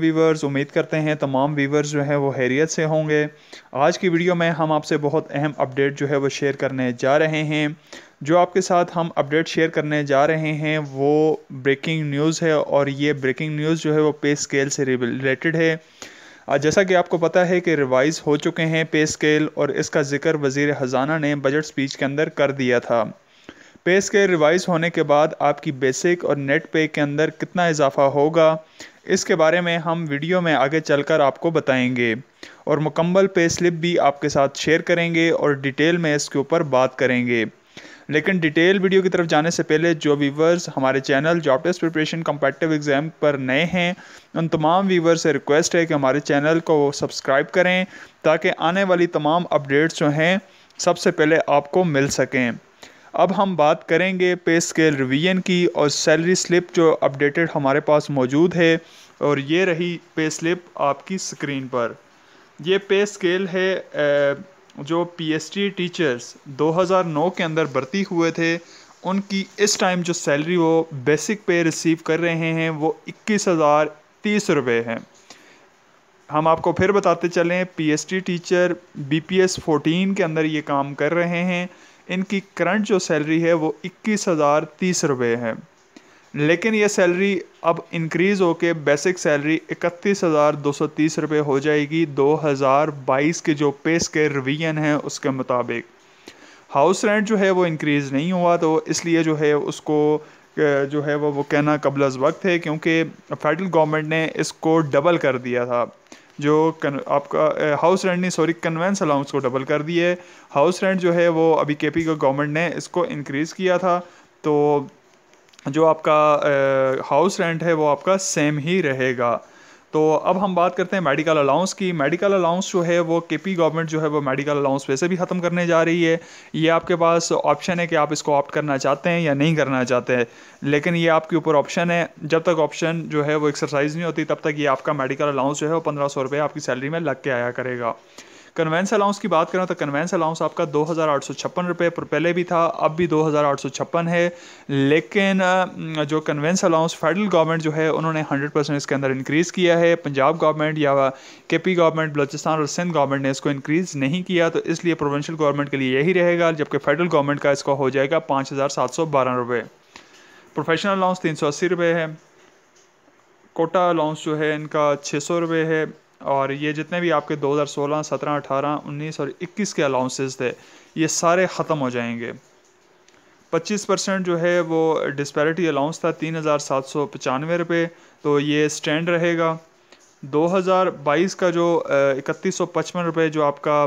viewers उम्मीद करते हैं तमाम वीवर्स जो हैं वो हैरियत से होंगे आज की वीडियो में हम आपसे बहुत अहम अपडेट जो है वो शेयर करने जा रहे हैं जो आपके साथ हम अपडेट शेयर करने जा रहे हैं वो ब्रेकिंग न्यूज़ है और ये ब्रेकिंग न्यूज़ जो है वो पे स्केल से रिलेटेड है जैसा कि आपको पता है कि रिवाइज़ हो चुके हैं पे स्केल और इसका जिक्र वज़ी ख़जाना ने बजट स्पीच के अंदर कर दिया था पे स्केल रिवाइज होने के बाद आपकी बेसिक और नेट पे के अंदर कितना इजाफा होगा इसके बारे में हम वीडियो में आगे चलकर आपको बताएंगे और मुकम्मल पे स्लिप भी आपके साथ शेयर करेंगे और डिटेल में इसके ऊपर बात करेंगे लेकिन डिटेल वीडियो की तरफ जाने से पहले जो व्यूवर्स हमारे channel job test preparation competitive exam पर नए हैं उन तमाम व्यूवर्स से रिक्वेस्ट है कि हमारे चैनल को सब्सक्राइब करें ताकि आने वाली तमाम अपडेट्स जो हैं सबसे पहले आपको मिल सकें अब हम बात करेंगे पे स्केल रिवीजन की और सैलरी स्लिप जो अपडेटेड हमारे पास मौजूद है और ये रही पे स्लिप आपकी स्क्रीन पर ये पे स्केल है जो पीएसटी टीचर्स 2009 के अंदर भर्ती हुए थे उनकी इस टाइम जो सैलरी वो बेसिक पे रिसीव कर रहे हैं वो इक्कीस हज़ार तीस रुपये हैं हम आपको फिर बताते चलें पीएसटी टीचर बीपीएस 14 के अंदर ये काम कर रहे हैं इनकी करंट जो सैलरी है वो इक्कीस हज़ार तीस रुपये है लेकिन ये सैलरी अब इंक्रीज़ के बेसिक सैलरी इकतीस हज़ार दो सौ तीस रुपये हो जाएगी दो हज़ार बाईस के जो पेस के रिवीजन हैं उसके मुताबिक हाउस रेंट जो है वो इंक्रीज़ नहीं हुआ तो इसलिए जो है उसको जो है वो वो कहना कबल वक्त है क्योंकि फेडरल गवर्नमेंट ने इसको डबल कर दिया था जो आपका हाउस रेंट नहीं सॉरी कन्वेंस अलाउंस को डबल कर दिए हाउस रेंट जो है वो अभी के पी गवर्नमेंट ने इसको इनक्रीज़ किया था तो जो आपका हाउस रेंट है वो आपका सेम ही रहेगा तो अब हम बात करते हैं मेडिकल अलाउंस की मेडिकल अलाउंस जो है वो के पी गवर्नमेंट जो है वो मेडिकल अलाउंस वैसे भी ख़त्म करने जा रही है ये आपके पास ऑप्शन है कि आप इसको ऑप्ट करना चाहते हैं या नहीं करना चाहते हैं लेकिन ये आपके ऊपर ऑप्शन है जब तक ऑप्शन जो है वो एक्सरसाइज नहीं होती तब तक ये आपका मेडिकल अलाउंस जो है वो पंद्रह सौ रुपये आपकी सैलरी में लग के आया करेगा कन्वेंस अलाउंस की बात करें तो कन्वेंस अलाउंस आपका दो हज़ार आठ सौ छप्पन रुपये पहले भी था अब भी दो हज़ार आठ सौ छप्पन है लेकिन जो कन्वेंस अलाउंस फेडरल गवर्नमेंट जो है उन्होंने हंड्रेड परसेंट इसके अंदर इंक्रीज़ किया है पंजाब गवर्नमेंट या के पी गवर्नमेंट बलोचिस्तान और सिंध गवर्नमेंट ने इसको इंक्रीज़ नहीं किया तो इसलिए प्रोवेंशल गवर्नमेंट के लिए यही रहेगा जबकि फेडरल गवर्नमेंट का इसका हो जाएगा पाँच हज़ार सात सौ बारह रुपये प्रोफेशनल अलाउंस तीन सौ अस्सी रुपये है कोटा अलाउंस जो है इनका छः सौ रुपये है और ये जितने भी आपके 2016, 17, 18, 19 और 21 के अलाउंसेस थे ये सारे ख़त्म हो जाएंगे 25 परसेंट जो है वो डिस्पैरिटी अलाउंस था तीन हज़ार सात सौ पचानवे रुपये तो ये स्टैंड रहेगा 2022 का जो इकतीस सौ पचपन रुपये जो आपका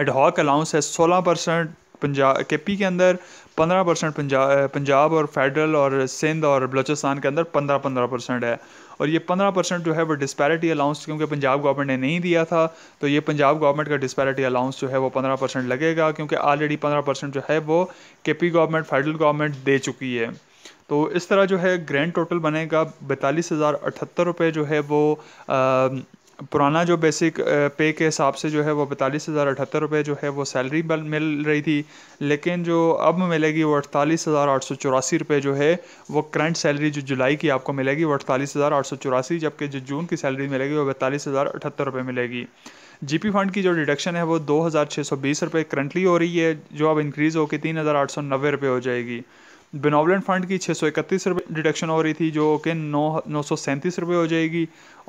एडहॉक अलाउंस है 16 परसेंट पंजाब के पी के अंदर पंद्रह परसेंट पंजाब पंजाब और फेडरल और सिंध और बलूचिस्तान के अंदर पंद्रह पंद्रह परसेंट है और ये पंद्रह परसेंट जो है वो डिस्पैरिटी अलाउंस क्योंकि पंजाब गवर्नमेंट ने नहीं दिया था तो ये पंजाब गवर्नमेंट का डिस्पैरिटी अलाउंस जो है वो पंद्रह परसेंट लगेगा क्योंकि ऑलरेडी पंद्रह परसेंट जो है वो K P government federal government दे चुकी है तो इस तरह जो है ग्रैंड टोटल बनेगा बैतालीस हज़ार अठहत्तर रुपये जो है वो आ, पुराना जो बेसिक पे के हिसाब से जो है वो बैतालीस हज़ार अठहत्तर रुपये जो है वो सैलरी मिल रही थी लेकिन जो अब मिलेगी वो अड़तालीस हज़ार आठ सौ चौरासी रुपये जो है वो करंट सैलरी जो जुलाई की आपको मिलेगी वो अड़तालीस हज़ार आठ सौ चौरासी जबकि जो जून की सैलरी मिलेगी वो बैतालीस हज़ार अठहत्तर रुपये मिलेगी जीपी फंड की जो डिडक्शन है वो दो हज़ार छः सौ बीस रुपये करंटली हो रही है जो अब इंक्रीज़ होकर तीन हज़ार आठ सौ नब्बे रुपये हो जाएगी बिनोवलेंट फंड की छः सौ इकतीस रुपये डिडक्शन हो रही थी जो कि नौ नौ सौ सैंतीस रुपये हो जाएगी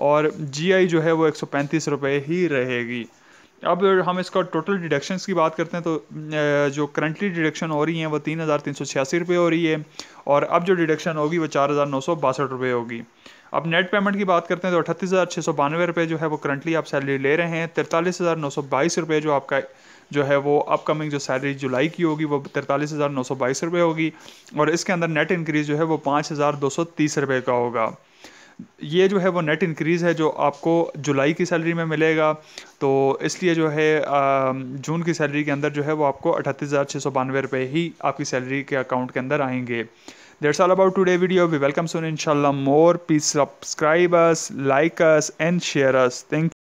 और जीआई जो है वो एक सौ पैंतीस रुपये ही रहेगी अब हम इसका टोटल डिडक्शंस की बात करते हैं तो जो करंटली डिडक्शन हो रही है वो तीन हज़ार तीन सौ छियासी रुपये हो रही है और अब जो डिडक्शन होगी वो चार हज़ार नौ सौ बासठ रुपये होगी अब नेट पेमेंट की बात करते हैं तो अठतीस हज़ार छः सौ बानवे रुपये जो है वो करंटली आप सैलरी ले रहे हैं तिरतालीस हज़ार नौ सौ बाईस रुपये जो आपका जो है वो अपकमिंग जो सैलरी जुलाई की होगी वो तिरतालीस हज़ार नौ सौ बाईस रुपये होगी और इसके अंदर नेट इंक्रीज़ जो है वो पाँच हज़ार दो सौ तीस रुपये का होगा ये जो है वो नेट इंक्रीज़ है जो आपको जुलाई की सैलरी में मिलेगा तो इसलिए जो है जून की सैलरी के अंदर जो है वो आपको अठतीस हज़ार छः सौ बानवे रुपये ही आपकी सैलरी के अकाउंट के अंदर आएंगे That's all about today video we welcome soon inshallah more please subscribers like us and share share thank you